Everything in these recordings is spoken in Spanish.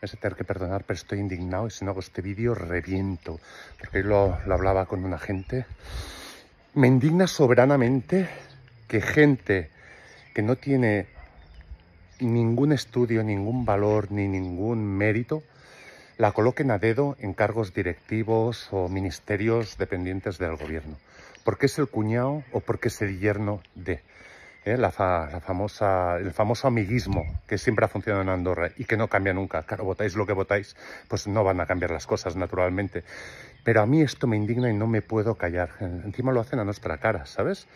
Voy a tener que perdonar, pero estoy indignado y si no hago este vídeo reviento. Porque lo, lo hablaba con una gente. Me indigna soberanamente que gente que no tiene ningún estudio, ningún valor ni ningún mérito, la coloquen a dedo en cargos directivos o ministerios dependientes del gobierno. Porque es el cuñado o porque es el yerno de. ¿eh? la, famosa, el famoso amiguismo que siempre ha funcionado en Andorra y que no cambia nunca. Claro, votáis lo que votáis, pues no van a cambiar las cosas naturalmente. Pero a mí esto me indigna y no me puedo callar. Encima lo hacen a nuestra cara, ¿sabes?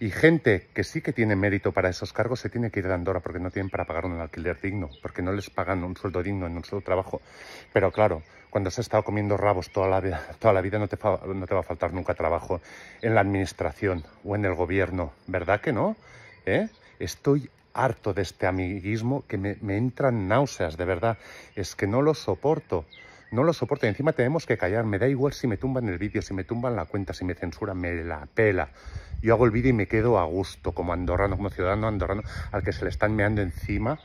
Y gente que sí que tiene mérito para esos cargos se tiene que ir a Andorra porque no tienen para pagar un alquiler digno, porque no les pagan un sueldo digno en un solo trabajo. Pero claro, cuando has estado comiendo rabos toda la, vida, toda la vida no te, no te va a faltar nunca trabajo en la administración o en el gobierno, ¿verdad que no? ¿eh? Estoy harto de este amiguismo que me, me, entran náuseas, de verdad. Es que no lo soporto. No lo soporto. Y encima tenemos que callar. Me da igual si me tumban el vídeo, si me tumban la cuenta, si me censuran, me la pela. Yo hago el vídeo y me quedo a gusto, como andorrano, como ciudadano andorrano, al que se le están meando encima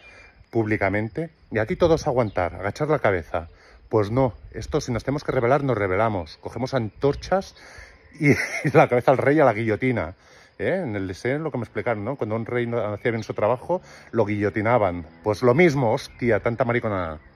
públicamente. Y aquí todos aguantar, agachar la cabeza. Pues no, esto si nos tenemos que revelar, nos revelamos. Cogemos antorchas y la cabeza al rey a la guillotina. ¿eh? en el deseo, lo que me explicaron, ¿no? Cuando un rey no hacía bien su trabajo, lo guillotinaban. Pues lo mismo, hostia, tanta mariconada.